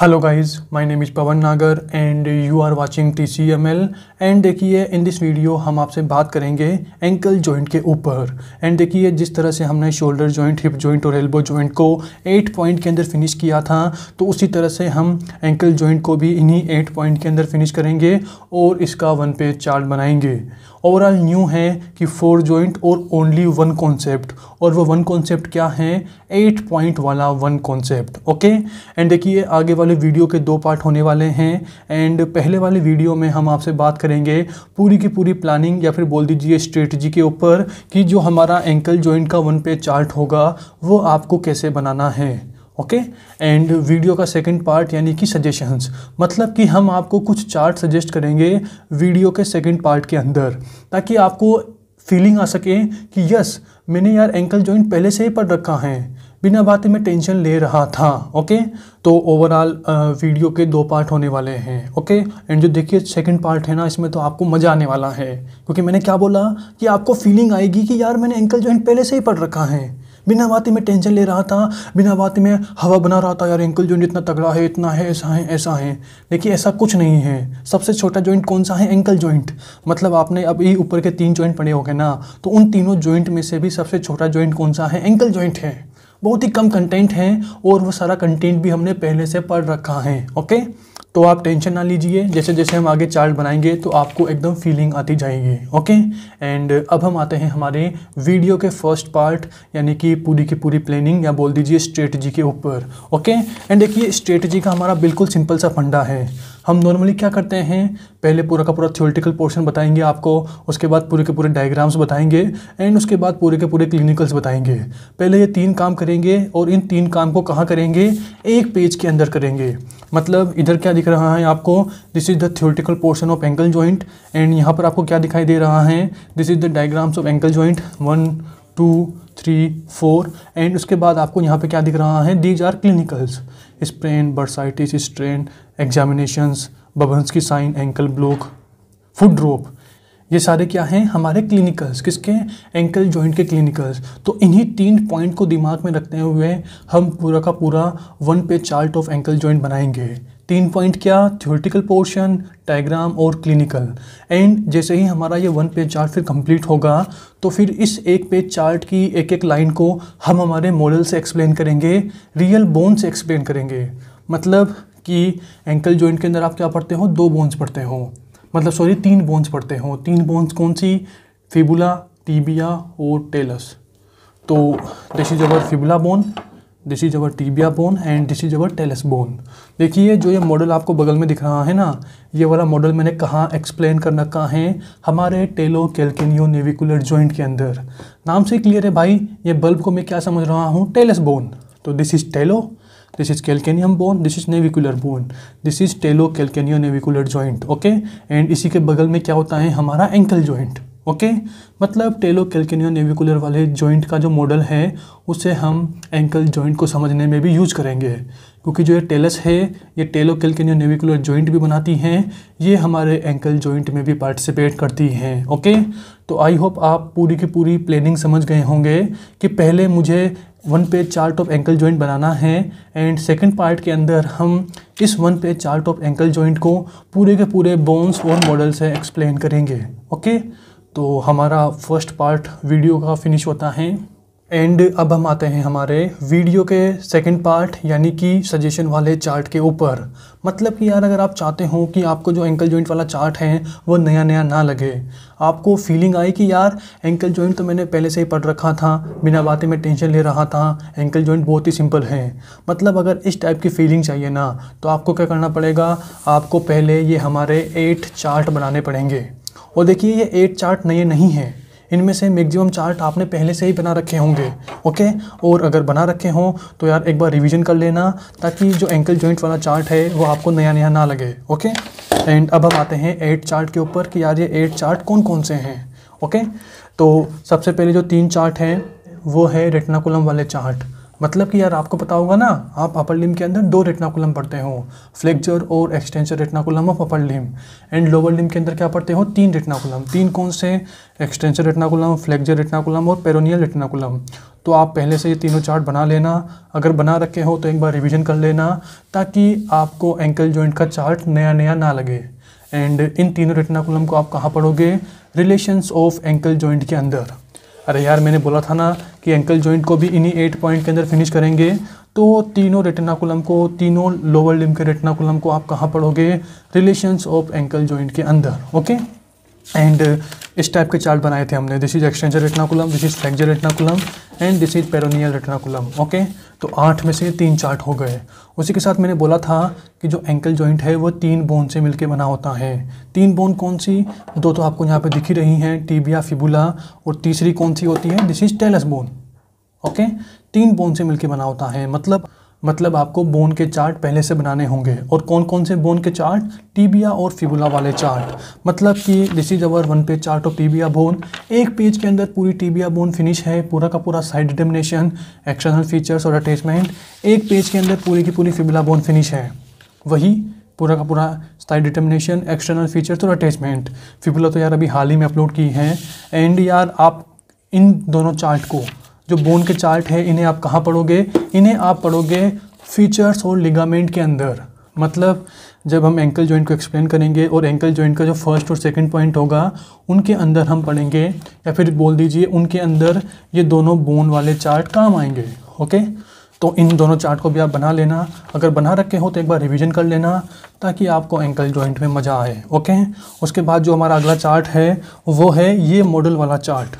hello guys my name is Pavan Nagar and you are watching TCML and देखिए in this video हम आपसे बात करेंगे एंकल जॉइंट के ऊपर एंड देखिए जिस तरह से हमने शोल्डर जॉइंट हिप जॉइंट और एल्बो जॉइंट को एट पॉइंट के अंदर फिनिश किया था तो उसी तरह से हम एंकल जॉइंट को भी इन्हीं एट पॉइंट के अंदर फिनिश करेंगे और इसका वन पेज चार्ट बनाएंगे ओवरऑल न्यू है कि फोर जॉइंट और ओनली वन कॉन्सेप्ट और वो वन कॉन्सेप्ट क्या है एट पॉइंट वाला वन कॉन्सेप्ट ओके एंड देखिए आगे वाले वीडियो के दो पार्ट होने वाले हैं एंड पहले वाले वीडियो में हम आपसे बात करेंगे पूरी की पूरी प्लानिंग या फिर बोल दीजिए स्ट्रेटजी के ऊपर कि जो हमारा एंकल जॉइंट का वन पे चार्ट होगा वो आपको कैसे बनाना है ओके एंड वीडियो का सेकंड पार्ट यानी कि सजेशंस मतलब कि हम आपको कुछ चार्ट सजेस्ट करेंगे वीडियो के सेकंड पार्ट के अंदर ताकि आपको फीलिंग आ सके कि यस मैंने यार एंकल जॉइंट पहले से ही पढ़ रखा है बिना बातें मैं टेंशन ले रहा था ओके तो ओवरऑल वीडियो के दो पार्ट होने वाले हैं ओके एंड जो देखिए सेकंड पार्ट है ना इसमें तो आपको मज़ा आने वाला है क्योंकि मैंने क्या बोला कि आपको फीलिंग आएगी कि यार मैंने एंकल जॉइंट पहले से ही पढ़ रखा है बिना बातें में टेंशन ले रहा था बिना बातें में हवा बना रहा था यार एंकल जॉइंट इतना तगड़ा है इतना है ऐसा है ऐसा है देखिए ऐसा कुछ नहीं है सबसे छोटा जॉइंट कौन सा है एंकल जॉइंट मतलब आपने अभी ऊपर के तीन जॉइंट पड़े हो गए ना तो उन तीनों जॉइंट में से भी सबसे छोटा जॉइंट कौन सा है एंकल जॉइंट है बहुत ही कम कंटेंट है और वो सारा कंटेंट भी हमने पहले से पढ़ रखा है ओके तो आप टेंशन ना लीजिए जैसे जैसे हम आगे चार्ट बनाएंगे तो आपको एकदम फीलिंग आती जाएगी ओके एंड अब हम आते हैं हमारे वीडियो के फर्स्ट पार्ट यानी कि पूरी की पूरी प्लानिंग या बोल दीजिए स्ट्रेटजी के ऊपर ओके एंड देखिए स्ट्रेटजी का हमारा बिल्कुल सिंपल सा फंडा है हम नॉर्मली क्या करते हैं पहले पूरा का पूरा थियोरटिकल पोर्शन बताएंगे आपको उसके बाद पूरे के पूरे डायग्राम्स बताएंगे एंड उसके बाद पूरे के पूरे क्लिनिकल्स बताएंगे पहले ये तीन काम करेंगे और इन तीन काम को कहाँ करेंगे एक पेज के अंदर करेंगे मतलब इधर क्या दिख रहा है आपको this is the theoretical portion of ankle joint and यहाँ पर आपको क्या दिखाई दे रहा है this is the diagrams of ankle joint one two three four and उसके बाद आपको यहाँ पे क्या दिख रहा है these are clinicals sprain bursitis strain examinations बबंस की sign ankle block foot drop ये सारे क्या हैं हमारे क्लिनिकल्स किसके एंकल जॉइंट के क्लिनिकल्स तो इन्हीं तीन पॉइंट को दिमाग में रखते हुए हम पूरा का पूरा one page chart of ankle joint बनाएंगे तीन पॉइंट क्या थ्योरेटिकल पोर्शन डायग्राम और क्लिनिकल एंड जैसे ही हमारा ये वन पेज चार्ट फिर कंप्लीट होगा तो फिर इस एक पेज चार्ट की एक एक लाइन को हम हमारे मॉडल से एक्सप्लेन करेंगे रियल बोन से एक्सप्लेन करेंगे मतलब कि एंकल जॉइंट के अंदर आप क्या पढ़ते हो दो बोन्स पढ़ते हो मतलब सॉरी तीन बोन्स पड़ते हों तीन बोन्स कौन सी फिबुला टीबिया और टेलस तो this is our fibula bone this is our tibia bone and this is our talus bone देखिए जो ये मॉडल आपको बगल में दिख रहा है ना ये वाला मॉडल मैंने कहाँ एक्सप्लेन करना रखा है हमारे टेलो कैल्केनियो नेविकुलर जॉइंट के अंदर नाम से क्लियर है भाई ये बल्ब को मैं क्या समझ रहा हूँ टेलस बोन तो this is talo this is this bone this is navicular bone this is talocalcaneonavicular joint okay and इसी के बगल में क्या होता है हमारा एंकल जॉइंट ओके मतलब टेलो मतलब नेविकुलर वाले जॉइंट का जो मॉडल है उसे हम एंकल जॉइंट को समझने में भी यूज करेंगे क्योंकि जो ये टेलस है ये टेलो नेविकुलर जॉइंट भी बनाती हैं ये हमारे एंकल जॉइंट में भी पार्टिसिपेट करती हैं ओके तो आई होप आप पूरी की पूरी प्लानिंग समझ गए होंगे कि पहले मुझे one page chart of ankle joint बनाना है एंड सेकंड पार्ट के अंदर हम इस one page chart of ankle joint को पूरे के पूरे बोन्स और मॉडल से एक्सप्लेन करेंगे ओके तो हमारा फर्स्ट पार्ट वीडियो का फिनिश होता है एंड अब हम आते हैं हमारे वीडियो के सेकंड पार्ट यानी कि सजेशन वाले चार्ट के ऊपर मतलब कि यार अगर आप चाहते हो कि आपको जो एंकल जॉइंट वाला चार्ट है वो नया नया ना लगे आपको फीलिंग आई कि यार एंकल जॉइंट तो मैंने पहले से ही पढ़ रखा था बिना बातें में टेंशन ले रहा था एंकल जॉइंट बहुत ही सिंपल है मतलब अगर इस टाइप की फीलिंग चाहिए ना तो आपको क्या करना पड़ेगा आपको पहले ये हमारे एट चार्ट बनाने पड़ेंगे और देखिए ये एट चार्ट नए नहीं हैं इनमें से मैक्सिमम चार्ट आपने पहले से ही बना रखे होंगे ओके और अगर बना रखे हों तो यार एक बार रिविज़न कर लेना ताकि जो एंकल जॉइंट वाला चार्ट है वो आपको नया नया ना लगे ओके एंड अब हम आते हैं एट चार्ट के ऊपर कि यार ये एट चार्ट कौन कौन से हैं ओके तो सबसे पहले जो तीन चार्ट हैं वो है रेटनाकुलम वाले चार्ट मतलब कि यार आपको पता होगा ना आप अपर लिम के अंदर दो रेटनाकुलम पढ़ते हो फ्लेक्चर और extension retinaculum of upper limb and lower limb के अंदर क्या पढ़ते हो तीन रेटनाकुलम तीन कौन से एक्सटेंशन रेटनाकुलम फ्लेक्चर रेटनाकुलम और पेरोनियल रेटनाकुलम तो आप पहले से ये तीनों चार्ट बना लेना अगर बना रखे हो तो एक बार रिविजन कर लेना ताकि आपको एंकल जॉइंट का चार्ट नया नया ना लगे एंड इन तीनों रेटनाकुलम को आप कहाँ पढ़ोगे रिलेशंस ऑफ एंकल जॉइंट के अंदर अरे यार मैंने बोला था ना कि एंकल जॉइंट को भी इन्हीं एट पॉइंट के अंदर फिनिश करेंगे तो तीनों रेटिनाकुलम को तीनों लोअर लिम के रेटिनाकुलम को आप कहाँ पढ़ोगे रिलेशंस ऑफ एंकल जॉइंट के अंदर ओके एंड uh, इस टाइप के चार्ट बनाए थे हमने this is extensor retinaculum this is flexor retinaculum and this is peroneal retinaculum okay तो आठ में से तीन चार्ट हो गए उसी के साथ मैंने बोला था कि जो एंकल जॉइंट है वो तीन बोन से मिलके बना होता है तीन बोन कौन सी दो तो आपको यहाँ पे दिखी रही हैं टीबिया फिबुला और तीसरी कौन सी होती है this is talus bone okay तीन बोन से मिलकर बना होता है मतलब मतलब आपको बोन के चार्ट पहले से बनाने होंगे और कौन कौन से बोन के चार्ट टीबिया और फिबुला वाले चार्ट मतलब कि this is our one page chart of tibia bone एक पेज के अंदर पूरी टीबिया बोन फिनिश है पूरा का पूरा साइड डिटर्मिनेशन एक्सटर्नल फीचर्स और अटैचमेंट एक पेज के अंदर पूरी की पूरी फिबुला बोन फिनिश है वही पूरा का पूरा साइड डिटर्मिनेशन एक्सटर्नल फीचर्स और अटैचमेंट फिबुला तो यार अभी हाल ही में अपलोड की है एंड यार आप इन दोनों चार्ट को जो बोन के चार्ट है इन्हें आप कहाँ पढ़ोगे इन्हें आप पढ़ोगे फीचर्स और लिगामेंट के अंदर मतलब जब हम एंकल जॉइंट को एक्सप्लेन करेंगे और एंकल जॉइंट का जो फर्स्ट और सेकंड पॉइंट होगा उनके अंदर हम पढ़ेंगे या फिर बोल दीजिए उनके अंदर ये दोनों बोन वाले चार्ट काम आएंगे ओके तो इन दोनों चार्ट को भी आप बना लेना अगर बना रखे हो तो एक बार रिवीजन कर लेना ताकि आपको एंकल जॉइंट में मज़ा आए ओके उसके बाद जो हमारा अगला चार्ट है वो है ये मॉडल वाला चार्ट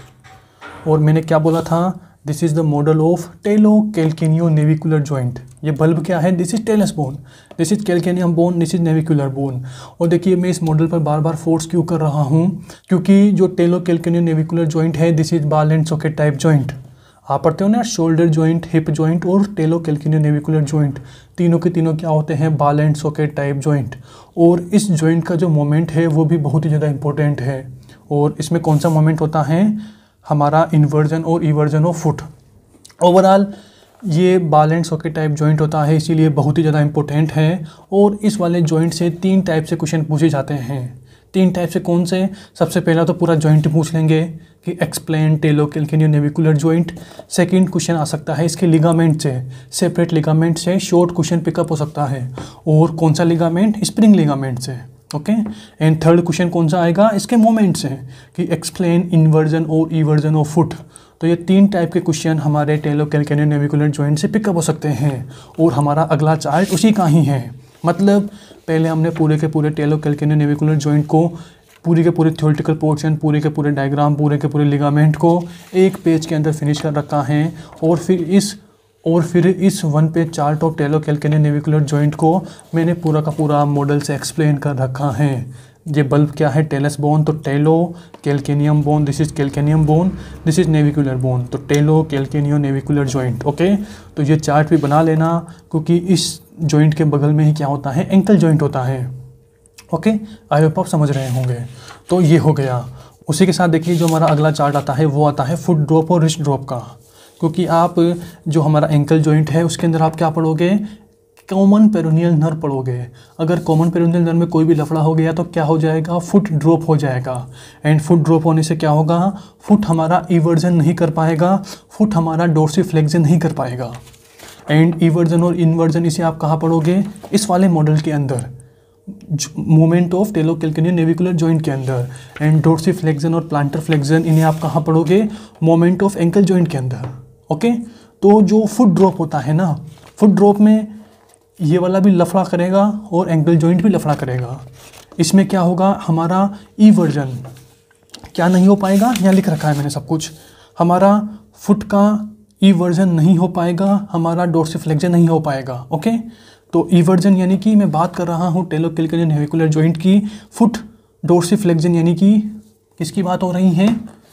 और मैंने क्या बोला था this is the model of talocalcaneonavicular joint ये बल्ब क्या है this is talus bone this is calcaneum bone this is navicular bone और देखिए मैं इस मॉडल पर बार बार फोर्स क्यों कर रहा हूँ क्योंकि जो टेलो कैल्केनियो नेविकुलर ज्वाइंट है this is ball and socket type joint आप पढ़ते हो ना शोल्डर जॉइंट हिप जॉइंट और टेलो कैल्केनियो नेविकुलर जॉइंट तीनों के तीनों क्या होते हैं बाल एंड सॉकेट टाइप जॉइंट और इस ज्वाइंट का जो मोमेंट है वो भी बहुत ही ज़्यादा इंपॉर्टेंट है और इसमें कौन सा मोमेंट होता है हमारा इन्वर्जन और इवर्जन ऑफ फुट ओवरऑल ये बाल एंड सॉकेट टाइप जॉइंट होता है इसीलिए बहुत ही ज़्यादा इंपॉर्टेंट है और इस वाले जॉइंट से तीन टाइप से क्वेश्चन पूछे जाते हैं तीन टाइप से कौन से सबसे पहला तो पूरा जॉइंट पूछ लेंगे कि explain talocalcaneonavicular joint second question आ सकता है इसके लिगामेंट से सेपरेट लिगामेंट से शॉर्ट क्वेश्चन पिकअप हो सकता है और कौन सा लिगामेंट स्प्रिंग लिगामेंट से ओके एंड थर्ड क्वेश्चन कौन सा आएगा इसके मोमेंट्स हैं कि एक्सप्लेन इन्वर्जन और इवर्जन ऑफ फुट तो ये तीन टाइप के क्वेश्चन हमारे टेलो कैलकैन नेविकुलर जॉइंट से पिकअप हो सकते हैं और हमारा अगला चार्ट उसी का ही है मतलब पहले हमने पूरे के पूरे टेलो कैलकैन नेविकुलर जॉइंट को पूरे के पूरे थियोरटिकल पोर्शन पूरे के पूरे डायग्राम पूरे के पूरे लिगामेंट को एक पेज के अंदर फिनिश कर रखा है और फिर इस और फिर इस one page chart top talocalcaneonavicular joint को मैंने पूरा का पूरा मॉडल से एक्सप्लेन कर रखा है ये बल्ब क्या है टेलस बोन तो talo calcaneum bone this is calcaneum bone this is navicular bone तो talocalcaneonavicular joint okay तो ये चार्ट भी बना लेना क्योंकि इस जॉइंट के बगल में ही क्या होता है एंकल जॉइंट होता है ओके आई होप आप समझ रहे होंगे तो ये हो गया उसी के साथ देखिए जो हमारा अगला चार्ट आता है वो आता है फुट ड्रॉप और रिस्ट ड्रॉप का क्योंकि आप जो हमारा एंकल जॉइंट है उसके अंदर आप क्या पढ़ोगे कॉमन पेरोनियल नर पड़ोगे अगर कॉमन पेरोनियल नर में कोई भी लफड़ा हो गया तो क्या हो जाएगा फुट ड्रॉप हो जाएगा एंड फुट ड्रॉप होने से क्या होगा फुट हमारा इवर्जन नहीं कर पाएगा फुट हमारा डोरसी फ्लेक्जन नहीं कर पाएगा एंड इवर्जन और इन्वर्जन इसे आप कहाँ पढ़ोगे इस वाले मॉडल के अंदर moment of talo talocalcaneonavicular joint के अंदर एंड डोरसी फ्लेक्जन और प्लांटर फ्लेक्जन इन्हें आप कहाँ पढ़ोगे मोमेंट ऑफ एंकल जॉइंट के अंदर ओके तो जो फुट ड्रॉप होता है ना फुट ड्रॉप में ये वाला भी लफड़ा करेगा और एंकल जॉइंट भी लफड़ा करेगा इसमें क्या होगा हमारा ई वर्जन क्या नहीं हो पाएगा यहाँ लिख रखा है मैंने सब कुछ हमारा फुट का ई वर्जन नहीं हो पाएगा हमारा डोर्सिफ्लेक्जन नहीं हो पाएगा ओके तो ई वर्जन यानी कि मैं बात कर रहा हूँ टेलो हेविकुलर जॉइंट की फुट डोर्सिफ्लेक्जन यानी कि किसकी बात हो रही है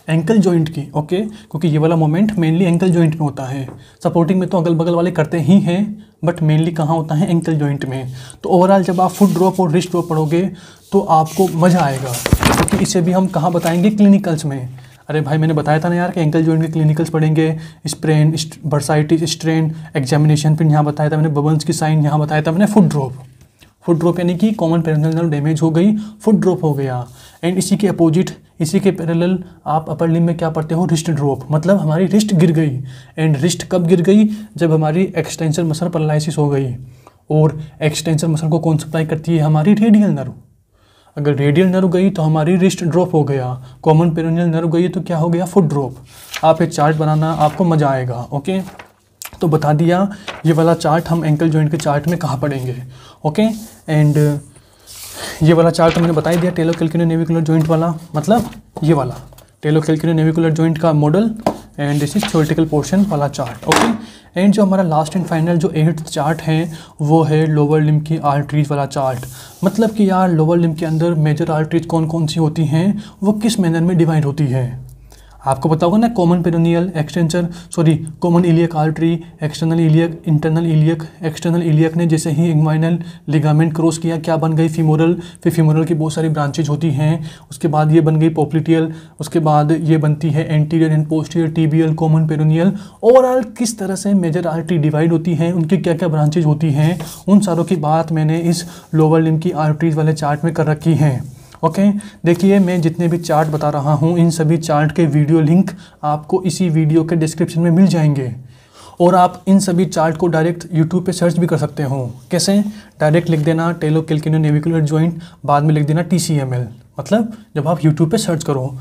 एंकल जॉइंट की ओके क्योंकि ये वाला मोमेंट मेनली एंकल जॉइंट में होता है सपोर्टिंग में तो अगल बगल वाले करते ही हैं बट मेनली कहाँ होता है एंकल जॉइंट में तो ओवरऑल जब आप फुट ड्रॉप और रिस्ट ड्रॉप पढ़ोगे तो आपको मज़ा आएगा क्योंकि तो इसे भी हम कहाँ बताएंगे क्लिनिकल्स में अरे भाई मैंने बताया था ना यार कि एंकल जॉइंट के क्लिनिकल्स पढ़ेंगे स्प्रेन बर्साइटिस स्ट्रेन एग्जामिनेशन फिर यहाँ बताया था मैंने बबल्स की साइन यहाँ बताया था मैंने फुट ड्रॉप फुट ड्रॉप यानी कि कॉमन पेरेंटल डैमेज हो गई फुट ड्रॉप हो गया एंड इसी के अपोजिट इसी के पैरेलल आप अपर लिम में क्या पढ़ते हो रिस्ट ड्रॉप मतलब हमारी रिस्ट गिर गई एंड रिस्ट कब गिर गई जब हमारी एक्सटेंशन मसल पैरालिसिस हो गई और एक्सटेंशन मसल को कौन सप्लाई करती है हमारी रेडियल नर्व अगर रेडियल नर्व गई तो हमारी रिस्ट ड्रॉप हो गया कॉमन पेरोनियल नर्व गई तो क्या हो गया फुट ड्रॉप आप एक चार्ट बनाना आपको मज़ा आएगा ओके तो बता दिया ये वाला चार्ट हम एंकल जॉइंट के चार्ट में कहाँ पढ़ेंगे ओके एंड ये वाला चार्ट तो मैंने बताई दिया टेलो कैलकुलर नेविकुलर जॉइंट वाला मतलब ये वाला टेलो कैलकुलर नेविकुलर जॉइंट का model and this is theoretical portion वाला चार्ट ओके एंड जो हमारा लास्ट एंड फाइनल जो एट चार्ट है वो है लोअर लिम की आर्टरीज वाला चार्ट मतलब कि यार लोअर लिम के अंदर मेजर आर्टरीज कौन कौन सी होती हैं वो किस मैनर में डिवाइड होती है आपको पता होगा ना common peroneal extension sorry common iliac artery external iliac internal iliac external iliac ने जैसे ही इंग्वाइनल लिगामेंट क्रॉस किया क्या बन गई फीमोरल फिर फीमोरल की बहुत सारी ब्रांचेज होती हैं उसके बाद ये बन गई पोप्लिटियल उसके बाद ये बनती है anterior and posterior tibial common peroneal overall किस तरह से मेजर आर्टरी डिवाइड होती हैं उनकी क्या क्या ब्रांचेज होती हैं उन सारों की बात मैंने इस लोअर लिम की आर्टरीज वाले चार्ट में कर रखी हैं ओके देखिए मैं जितने भी चार्ट बता रहा हूँ इन सभी चार्ट के वीडियो लिंक आपको इसी वीडियो के डिस्क्रिप्शन में मिल जाएंगे और आप इन सभी चार्ट को डायरेक्ट यूट्यूब पे सर्च भी कर सकते हो कैसे डायरेक्ट लिख देना टेलो कैलकिनो नेविकुलर ज्वाइंट बाद में लिख देना टी मतलब जब आप यूट्यूब पर सर्च करो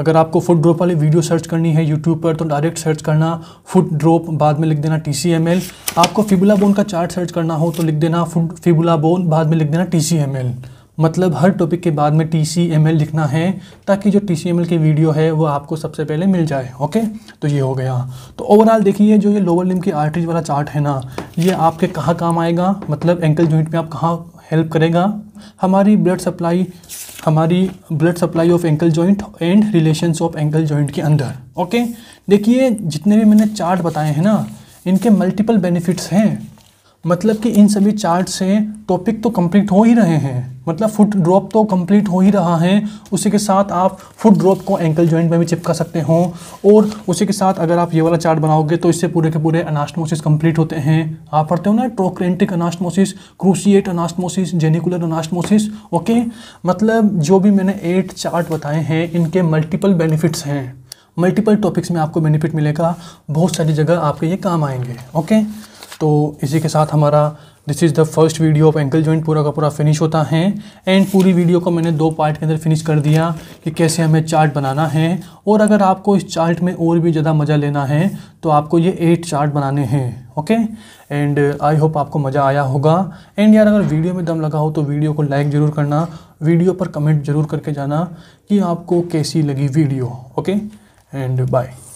अगर आपको फुट ड्रॉप वाली वीडियो सर्च करनी है यूट्यूब पर तो डायरेक्ट सर्च करना फुट ड्रॉप बाद में लिख देना टी सी एम एल आपको फिबुला बोन का चार्ट सर्च करना हो तो लिख देना फुट फिबुला बोन बाद में लिख देना टी सी एम एल मतलब हर टॉपिक के बाद में टी सी एम एल लिखना है ताकि जो टी सी एम एल की वीडियो है वो आपको सबसे पहले मिल जाए ओके तो ये हो गया तो ओवरऑल देखिए जो ये लोअर लिम की आर्टरीज वाला चार्ट है ना ये आपके कहाँ काम आएगा मतलब एंकल जॉइंट में आप कहाँ हेल्प करेगा हमारी ब्लड सप्लाई हमारी blood supply of ankle joint and relation of ankle joint के अंदर ओके देखिए जितने भी मैंने चार्ट बताए हैं ना इनके मल्टीपल बेनिफिट्स हैं मतलब कि इन सभी चार्ट से टॉपिक तो कंप्लीट हो ही रहे हैं मतलब फुट ड्रॉप तो कंप्लीट हो ही रहा है उसी के साथ आप फुट ड्रॉप को एंकल जॉइंट में भी चिपका सकते हो और उसी के साथ अगर आप ये वाला चार्ट बनाओगे तो इससे पूरे के पूरे अनास्टमोसिस कंप्लीट होते हैं आप पढ़ते हो ना trochanteric anastomosis cruciate anastomosis genicular anastomosis okay मतलब जो भी मैंने एट चार्ट बताए हैं इनके मल्टीपल बेनिफिट्स हैं मल्टीपल टॉपिक्स में आपको बेनिफिट मिलेगा बहुत सारी जगह आपके ये काम आएंगे ओके तो इसी के साथ हमारा this is the first video of ankle joint पूरा का पूरा फिनिश होता है एंड पूरी वीडियो को मैंने दो पार्ट के अंदर फिनिश कर दिया कि कैसे हमें चार्ट बनाना है और अगर आपको इस चार्ट में और भी ज़्यादा मज़ा लेना है तो आपको ये एट चार्ट बनाने हैं ओके एंड आई होप आपको मज़ा आया होगा एंड यार अगर वीडियो में दम लगा हो तो वीडियो को लाइक ज़रूर करना वीडियो पर कमेंट ज़रूर करके जाना कि आपको कैसी लगी वीडियो ओके एंड बाय